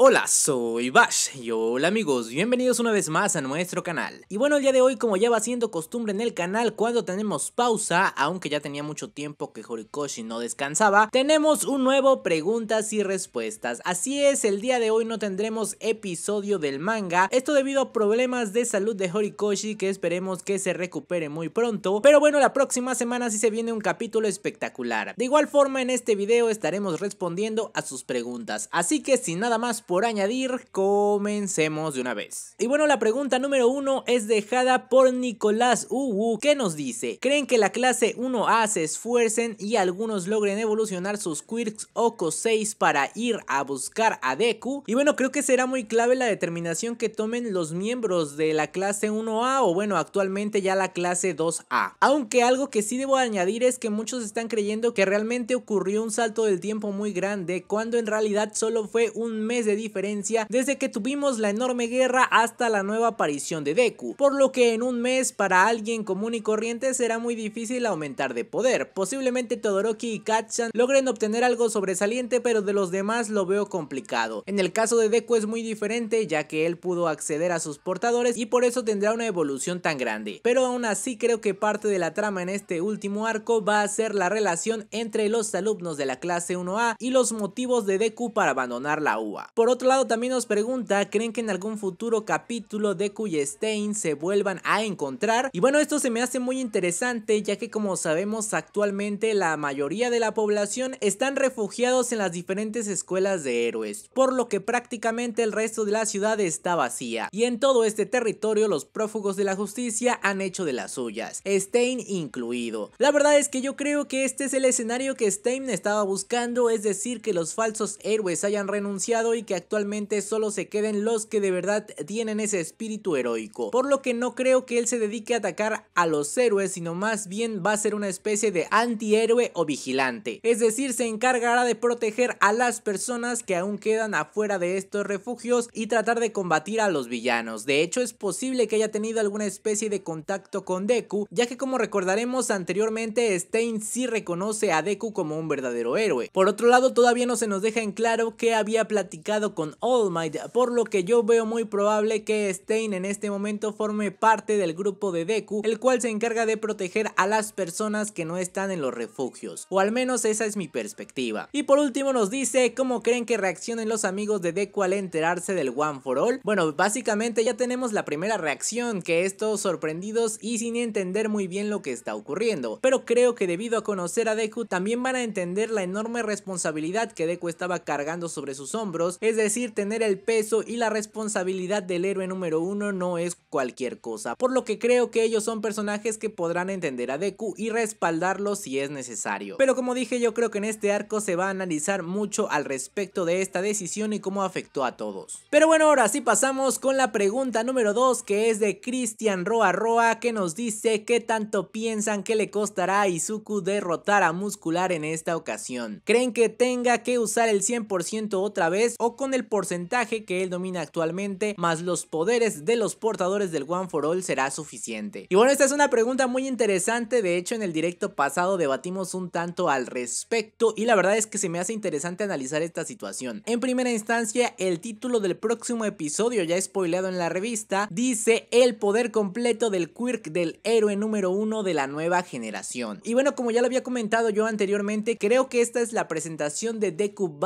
Hola, soy Bash y hola amigos, bienvenidos una vez más a nuestro canal. Y bueno, el día de hoy, como ya va siendo costumbre en el canal, cuando tenemos pausa, aunque ya tenía mucho tiempo que Horikoshi no descansaba, tenemos un nuevo preguntas y respuestas. Así es, el día de hoy no tendremos episodio del manga, esto debido a problemas de salud de Horikoshi que esperemos que se recupere muy pronto, pero bueno, la próxima semana sí se viene un capítulo espectacular. De igual forma, en este video estaremos respondiendo a sus preguntas, así que sin nada más por añadir, comencemos de una vez. Y bueno, la pregunta número uno es dejada por Nicolás Uwu, que nos dice, ¿creen que la clase 1A se esfuercen y algunos logren evolucionar sus quirks o 6 para ir a buscar a Deku? Y bueno, creo que será muy clave la determinación que tomen los miembros de la clase 1A o bueno, actualmente ya la clase 2A. Aunque algo que sí debo añadir es que muchos están creyendo que realmente ocurrió un salto del tiempo muy grande cuando en realidad solo fue un mes de diferencia desde que tuvimos la enorme guerra hasta la nueva aparición de Deku, por lo que en un mes para alguien común y corriente será muy difícil aumentar de poder. Posiblemente Todoroki y Katchan logren obtener algo sobresaliente, pero de los demás lo veo complicado. En el caso de Deku es muy diferente, ya que él pudo acceder a sus portadores y por eso tendrá una evolución tan grande. Pero aún así creo que parte de la trama en este último arco va a ser la relación entre los alumnos de la clase 1A y los motivos de Deku para abandonar la UA. Por otro lado, también nos pregunta, ¿creen que en algún futuro capítulo de y Stain se vuelvan a encontrar? Y bueno, esto se me hace muy interesante, ya que como sabemos actualmente la mayoría de la población están refugiados en las diferentes escuelas de héroes, por lo que prácticamente el resto de la ciudad está vacía. Y en todo este territorio los prófugos de la justicia han hecho de las suyas, Stein incluido. La verdad es que yo creo que este es el escenario que Stein estaba buscando, es decir, que los falsos héroes hayan renunciado y que actualmente solo se queden los que de verdad tienen ese espíritu heroico. Por lo que no creo que él se dedique a atacar a los héroes, sino más bien va a ser una especie de antihéroe o vigilante. Es decir, se encargará de proteger a las personas que aún quedan afuera de estos refugios y tratar de combatir a los villanos. De hecho, es posible que haya tenido alguna especie de contacto con Deku, ya que como recordaremos anteriormente, Stein sí reconoce a Deku como un verdadero héroe. Por otro lado, todavía no se nos deja en claro que había platicado con All Might, por lo que yo veo muy probable que Stain en este momento forme parte del grupo de Deku, el cual se encarga de proteger a las personas que no están en los refugios, o al menos esa es mi perspectiva. Y por último nos dice cómo creen que reaccionen los amigos de Deku al enterarse del One for All. Bueno, básicamente ya tenemos la primera reacción, que es todos sorprendidos y sin entender muy bien lo que está ocurriendo, pero creo que debido a conocer a Deku también van a entender la enorme responsabilidad que Deku estaba cargando sobre sus hombros, es decir, tener el peso y la responsabilidad del héroe número uno no es cualquier cosa, por lo que creo que ellos son personajes que podrán entender a Deku y respaldarlo si es necesario. Pero como dije, yo creo que en este arco se va a analizar mucho al respecto de esta decisión y cómo afectó a todos. Pero bueno, ahora sí pasamos con la pregunta número 2 que es de Cristian Roa Roa que nos dice qué tanto piensan que le costará a Izuku derrotar a Muscular en esta ocasión. ¿Creen que tenga que usar el 100% otra vez o con el porcentaje que él domina actualmente, más los poderes de los portadores del One for All será suficiente. Y bueno, esta es una pregunta muy interesante, de hecho en el directo pasado debatimos un tanto al respecto y la verdad es que se me hace interesante analizar esta situación. En primera instancia, el título del próximo episodio ya spoileado en la revista dice el poder completo del Quirk del héroe número uno de la nueva generación. Y bueno, como ya lo había comentado yo anteriormente, creo que esta es la presentación de Deku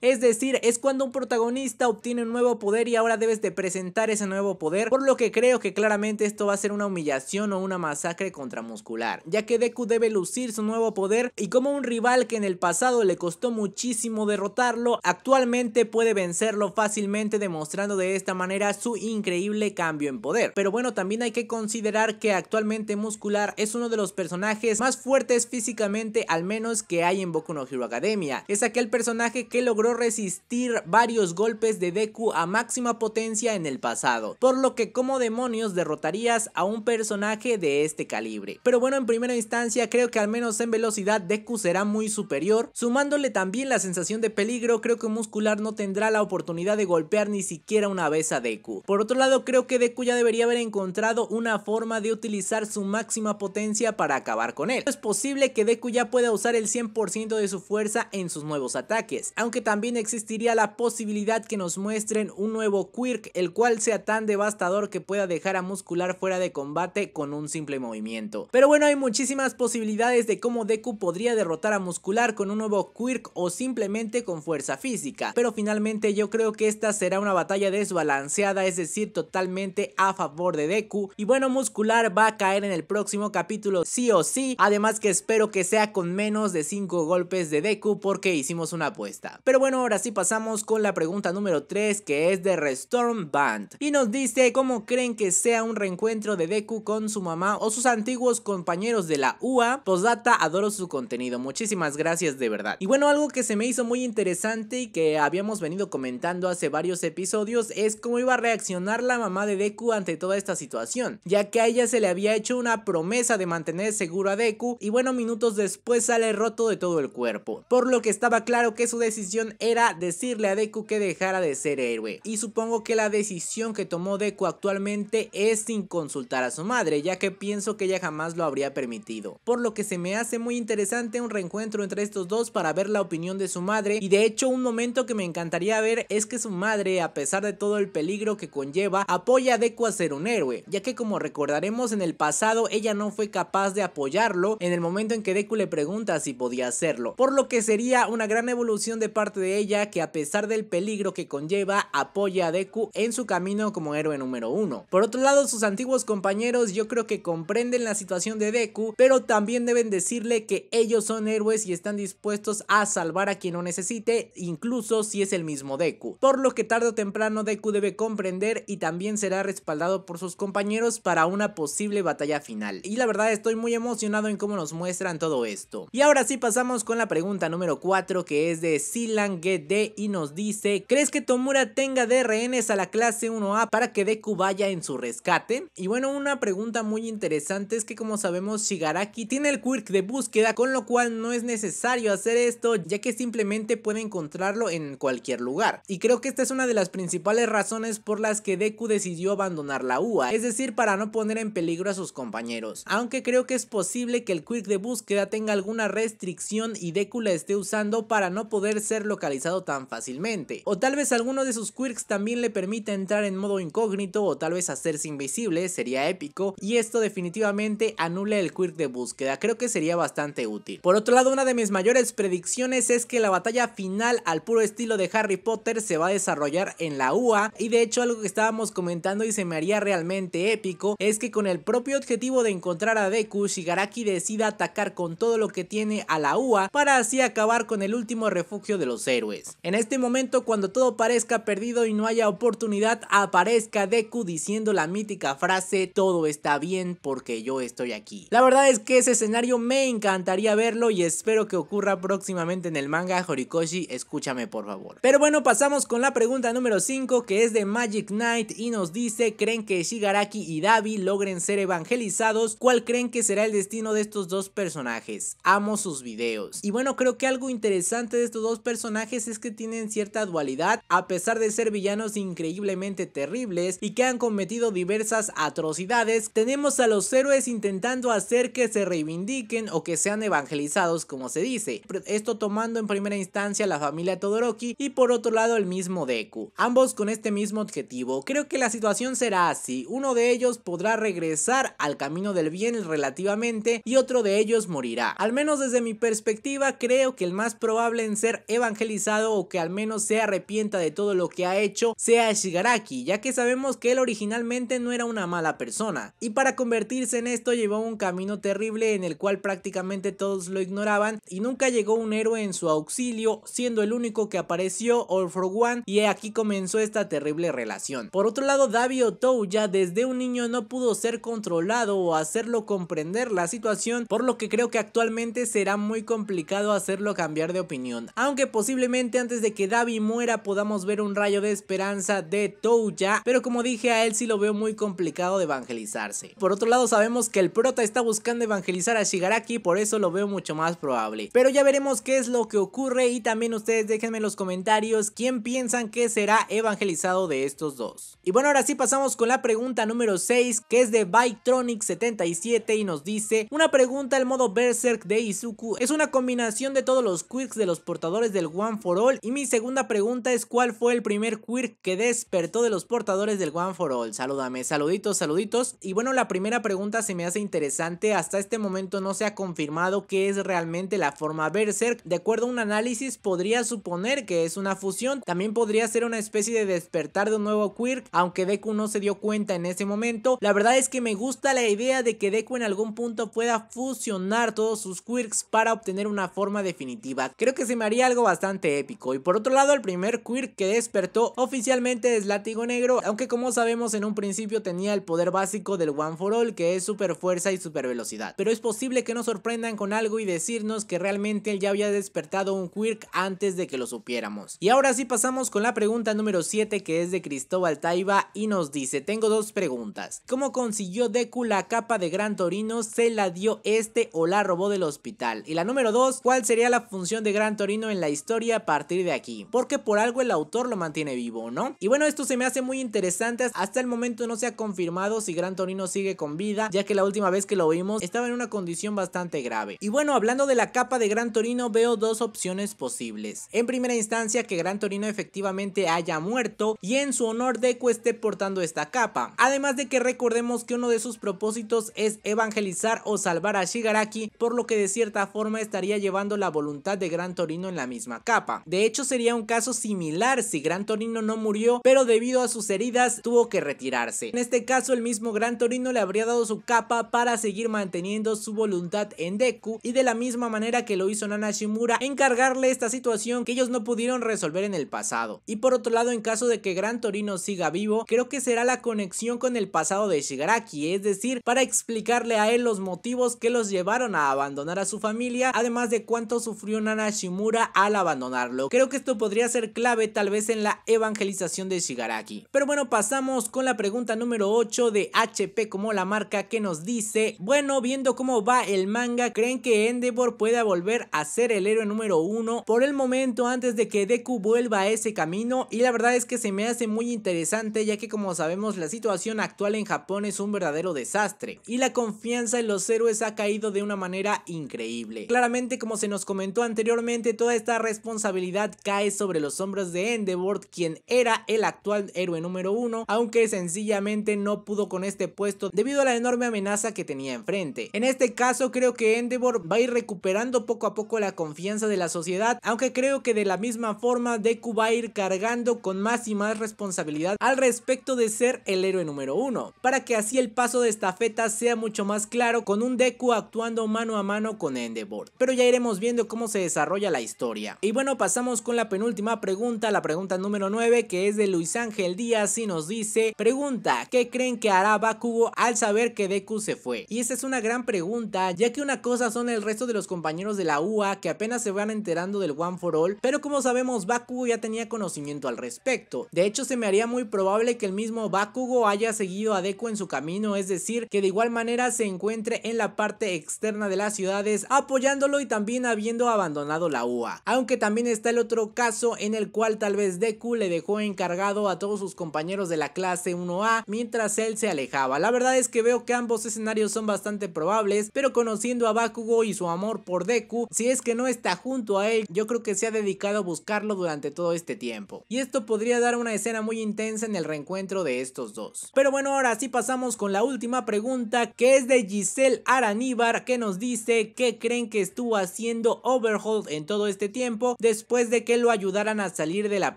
es decir, es cuando un protagonista obtiene un nuevo poder y ahora debes de presentar ese nuevo poder, por lo que creo que claramente esto va a ser una humillación o una masacre contra Muscular ya que Deku debe lucir su nuevo poder y como un rival que en el pasado le costó muchísimo derrotarlo, actualmente puede vencerlo fácilmente demostrando de esta manera su increíble cambio en poder. Pero bueno, también hay que considerar que actualmente Muscular es uno de los personajes más fuertes físicamente al menos que hay en Boku no Hero Academia. Es aquel personaje que logró resistir varios golpes de Deku a máxima potencia en el pasado, por lo que como demonios derrotarías a un personaje de este calibre. Pero bueno, en primera instancia creo que al menos en velocidad Deku será muy superior, sumándole también la sensación de peligro, creo que Muscular no tendrá la oportunidad de golpear ni siquiera una vez a Deku. Por otro lado, creo que Deku ya debería haber encontrado una forma de utilizar su máxima potencia para acabar con él. es posible que Deku ya pueda usar el 100% de su fuerza en sus nuevos ataques, aunque también existiría la posibilidad posibilidad que nos muestren un nuevo quirk, el cual sea tan devastador que pueda dejar a Muscular fuera de combate con un simple movimiento. Pero bueno, hay muchísimas posibilidades de cómo Deku podría derrotar a Muscular con un nuevo quirk o simplemente con fuerza física, pero finalmente yo creo que esta será una batalla desbalanceada, es decir, totalmente a favor de Deku, y bueno, Muscular va a caer en el próximo capítulo sí o sí, además que espero que sea con menos de 5 golpes de Deku porque hicimos una apuesta. Pero bueno, ahora sí pasamos con la pregunta número 3 que es de Restorm Band y nos dice cómo creen que sea un reencuentro de Deku con su mamá o sus antiguos compañeros de la UA. Posdata, pues, adoro su contenido, muchísimas gracias de verdad. Y bueno, algo que se me hizo muy interesante y que habíamos venido comentando hace varios episodios es cómo iba a reaccionar la mamá de Deku ante toda esta situación, ya que a ella se le había hecho una promesa de mantener seguro a Deku y bueno, minutos después sale roto de todo el cuerpo, por lo que estaba claro que su decisión era decirle a Deku que dejara de ser héroe. Y supongo que la decisión que tomó Deku actualmente es sin consultar a su madre, ya que pienso que ella jamás lo habría permitido. Por lo que se me hace muy interesante un reencuentro entre estos dos para ver la opinión de su madre y de hecho un momento que me encantaría ver es que su madre, a pesar de todo el peligro que conlleva, apoya a Deku a ser un héroe, ya que como recordaremos en el pasado ella no fue capaz de apoyarlo en el momento en que Deku le pregunta si podía hacerlo, por lo que sería una gran evolución de parte de ella que a pesar del peligro que conlleva, apoya a Deku en su camino como héroe número uno. Por otro lado, sus antiguos compañeros yo creo que comprenden la situación de Deku, pero también deben decirle que ellos son héroes y están dispuestos a salvar a quien lo necesite, incluso si es el mismo Deku. Por lo que tarde o temprano Deku debe comprender y también será respaldado por sus compañeros para una posible batalla final. Y la verdad estoy muy emocionado en cómo nos muestran todo esto. Y ahora sí pasamos con la pregunta número 4 que es de Silan Gede y nos dice ¿crees que Tomura tenga de a la clase 1A para que Deku vaya en su rescate? Y bueno, una pregunta muy interesante es que como sabemos Shigaraki tiene el quirk de búsqueda, con lo cual no es necesario hacer esto ya que simplemente puede encontrarlo en cualquier lugar. Y creo que esta es una de las principales razones por las que Deku decidió abandonar la UA, es decir, para no poner en peligro a sus compañeros. Aunque creo que es posible que el quirk de búsqueda tenga alguna restricción y Deku la esté usando para no poder ser localizado tan fácilmente. O tal vez alguno de sus quirks también le permita entrar en modo incógnito o tal vez hacerse invisible, sería épico. Y esto definitivamente anula el quirk de búsqueda, creo que sería bastante útil. Por otro lado, una de mis mayores predicciones es que la batalla final al puro estilo de Harry Potter se va a desarrollar en la UA. Y de hecho algo que estábamos comentando y se me haría realmente épico es que con el propio objetivo de encontrar a Deku, Shigaraki decida atacar con todo lo que tiene a la UA para así acabar con el último refugio de los héroes. En este momento cuando todo parezca perdido y no haya oportunidad, aparezca Deku diciendo la mítica frase todo está bien porque yo estoy aquí. La verdad es que ese escenario me encantaría verlo y espero que ocurra próximamente en el manga Horikoshi, escúchame por favor. Pero bueno, pasamos con la pregunta número 5 que es de Magic Knight y nos dice, ¿creen que Shigaraki y Davi logren ser evangelizados? ¿Cuál creen que será el destino de estos dos personajes? Amo sus videos. Y bueno, creo que algo interesante de estos dos personajes es que tienen cierta dualidad a pesar de ser villanos increíblemente terribles y que han cometido diversas atrocidades, tenemos a los héroes intentando hacer que se reivindiquen o que sean evangelizados como se dice, esto tomando en primera instancia la familia Todoroki y por otro lado el mismo Deku, ambos con este mismo objetivo. Creo que la situación será así, uno de ellos podrá regresar al camino del bien relativamente y otro de ellos morirá. Al menos desde mi perspectiva creo que el más probable en ser evangelizado o que al menos se arrepienta de todo lo que ha hecho sea Shigaraki, ya que sabemos que él originalmente no era una mala persona. Y para convertirse en esto llevó un camino terrible en el cual prácticamente todos lo ignoraban y nunca llegó un héroe en su auxilio, siendo el único que apareció All for One y aquí comenzó esta terrible relación. Por otro lado, Otou ya desde un niño no pudo ser controlado o hacerlo comprender la situación, por lo que creo que actualmente será muy complicado hacerlo cambiar de opinión. Aunque posiblemente antes de que Davi muera podamos ver un rayo de esperanza de Touya, pero como dije a él sí lo veo muy complicado de evangelizarse. Por otro lado sabemos que el prota está buscando evangelizar a Shigaraki, por eso lo veo mucho más probable. Pero ya veremos qué es lo que ocurre y también ustedes déjenme en los comentarios quién piensan que será evangelizado de estos dos. Y bueno, ahora sí pasamos con la pregunta número 6 que es de Tronic 77 y nos dice una pregunta el modo Berserk de Izuku es una combinación de todos los quirks de los portadores del One for All y mi segunda pregunta es cuál fue el primer quirk que despertó de los portadores del One for All. Saludame, saluditos, saluditos. Y bueno, la primera pregunta se me hace interesante. Hasta este momento no se ha confirmado qué es realmente la forma Berserk. De acuerdo a un análisis, podría suponer que es una fusión. También podría ser una especie de despertar de un nuevo quirk, aunque Deku no se dio cuenta en ese momento. La verdad es que me gusta la idea de que Deku en algún punto pueda fusionar todos sus quirks para obtener una forma definitiva. Creo que se me haría algo bastante épico. Y por otro lado, el primer Quirk que despertó oficialmente es Látigo Negro, aunque como sabemos en un principio tenía el poder básico del One for All que es super fuerza y super velocidad. Pero es posible que nos sorprendan con algo y decirnos que realmente él ya había despertado un quirk antes de que lo supiéramos. Y ahora sí pasamos con la pregunta número 7 que es de Cristóbal Taiba y nos dice, tengo dos preguntas. ¿Cómo consiguió Deku la capa de Gran Torino? ¿Se la dio este o la robó del hospital? Y la número 2, ¿cuál sería la función de Gran Torino en la historia a partir de aquí? porque por algo el autor lo mantiene vivo, ¿no? Y bueno, esto se me hace muy interesante, hasta el momento no se ha confirmado si Gran Torino sigue con vida, ya que la última vez que lo vimos estaba en una condición bastante grave. Y bueno, hablando de la capa de Gran Torino, veo dos opciones posibles. En primera instancia, que Gran Torino efectivamente haya muerto y en su honor Deku esté portando esta capa. Además de que recordemos que uno de sus propósitos es evangelizar o salvar a Shigaraki, por lo que de cierta forma estaría llevando la voluntad de Gran Torino en la misma capa. De hecho, sería un caso similar si Gran Torino no murió, pero debido a sus heridas tuvo que retirarse. En este caso el mismo Gran Torino le habría dado su capa para seguir manteniendo su voluntad en Deku y de la misma manera que lo hizo Nana Shimura encargarle esta situación que ellos no pudieron resolver en el pasado. Y por otro lado en caso de que Gran Torino siga vivo, creo que será la conexión con el pasado de Shigaraki, es decir, para explicarle a él los motivos que los llevaron a abandonar a su familia, además de cuánto sufrió Nana Shimura al abandonarlo. Creo que esto podría ser clave tal vez en la evangelización de Shigaraki. Pero bueno, pasamos con la pregunta número 8 de HP como la marca que nos dice, bueno, viendo cómo va el manga, ¿creen que Endeavor pueda volver a ser el héroe número 1 por el momento antes de que Deku vuelva a ese camino? Y la verdad es que se me hace muy interesante ya que como sabemos la situación actual en Japón es un verdadero desastre y la confianza en los héroes ha caído de una manera increíble. Claramente como se nos comentó anteriormente, toda esta responsabilidad cae sobre los hombros de Endeavor, quien era el actual héroe número uno, aunque sencillamente no pudo con este puesto debido a la enorme amenaza que tenía enfrente. En este caso creo que Endeavor va a ir recuperando poco a poco la confianza de la sociedad, aunque creo que de la misma forma Deku va a ir cargando con más y más responsabilidad al respecto de ser el héroe número uno, para que así el paso de esta feta sea mucho más claro con un Deku actuando mano a mano con Endeavor. Pero ya iremos viendo cómo se desarrolla la historia. Y bueno, pasamos con la penúltima última pregunta, la pregunta número 9, que es de Luis Ángel Díaz y nos dice, pregunta, ¿qué creen que hará Bakugo al saber que Deku se fue? Y esa es una gran pregunta, ya que una cosa son el resto de los compañeros de la UA que apenas se van enterando del One for All, pero como sabemos Bakugo ya tenía conocimiento al respecto. De hecho se me haría muy probable que el mismo Bakugo haya seguido a Deku en su camino, es decir, que de igual manera se encuentre en la parte externa de las ciudades apoyándolo y también habiendo abandonado la UA. Aunque también está el otro caso en el cual tal vez Deku le dejó encargado a todos sus compañeros de la clase 1A mientras él se alejaba. La verdad es que veo que ambos escenarios son bastante probables, pero conociendo a Bakugo y su amor por Deku, si es que no está junto a él, yo creo que se ha dedicado a buscarlo durante todo este tiempo. Y esto podría dar una escena muy intensa en el reencuentro de estos dos. Pero bueno, ahora sí pasamos con la última pregunta que es de Giselle Araníbar que nos dice que creen que estuvo haciendo Overhaul en todo este tiempo después de que lo ayudó a salir de la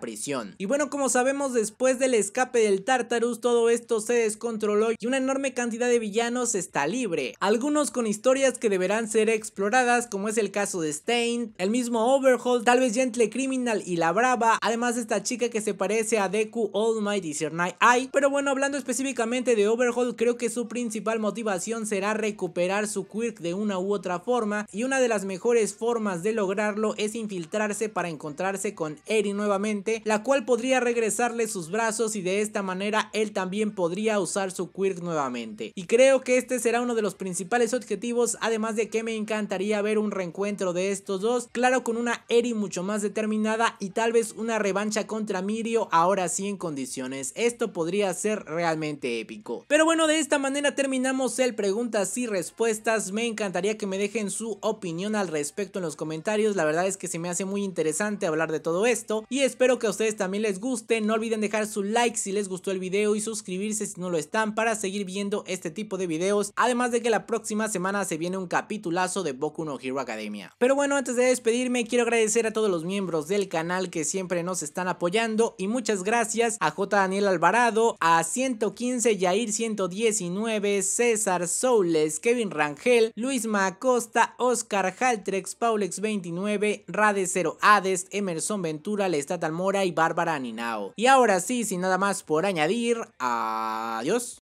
prisión. Y bueno, como sabemos, después del escape del Tartarus, todo esto se descontroló y una enorme cantidad de villanos está libre. Algunos con historias que deberán ser exploradas, como es el caso de Stain, el mismo Overhaul, tal vez Gentle Criminal y La Brava, además De esta chica que se parece a Deku, All Might y Night Eye. Pero bueno, hablando específicamente de Overhaul, creo que su principal motivación será recuperar su quirk de una u otra forma y una de las mejores formas de lograrlo es infiltrarse para encontrarse con Eri nuevamente, la cual podría regresarle sus brazos y de esta manera él también podría usar su Quirk nuevamente. Y creo que este será uno de los principales objetivos, además de que me encantaría ver un reencuentro de estos dos, claro con una Eri mucho más determinada y tal vez una revancha contra Mirio ahora sí en condiciones. Esto podría ser realmente épico. Pero bueno, de esta manera terminamos el preguntas y respuestas. Me encantaría que me dejen su opinión al respecto en los comentarios. La verdad es que se me hace muy interesante hablar de todo esto y espero que a ustedes también les guste, no olviden dejar su like si les gustó el video y suscribirse si no lo están para seguir viendo este tipo de videos, además de que la próxima semana se viene un capitulazo de Boku no Hero Academia. Pero bueno, antes de despedirme quiero agradecer a todos los miembros del canal que siempre nos están apoyando y muchas gracias a J. Daniel Alvarado, a 115 Yair 119, César Soules, Kevin Rangel, Luis Macosta, Oscar Haltrex, Paulex 29, Rade 0 Hades, Emerson Ventura, Lestat Almora y Bárbara Ninao. Y ahora sí, sin nada más por añadir, adiós.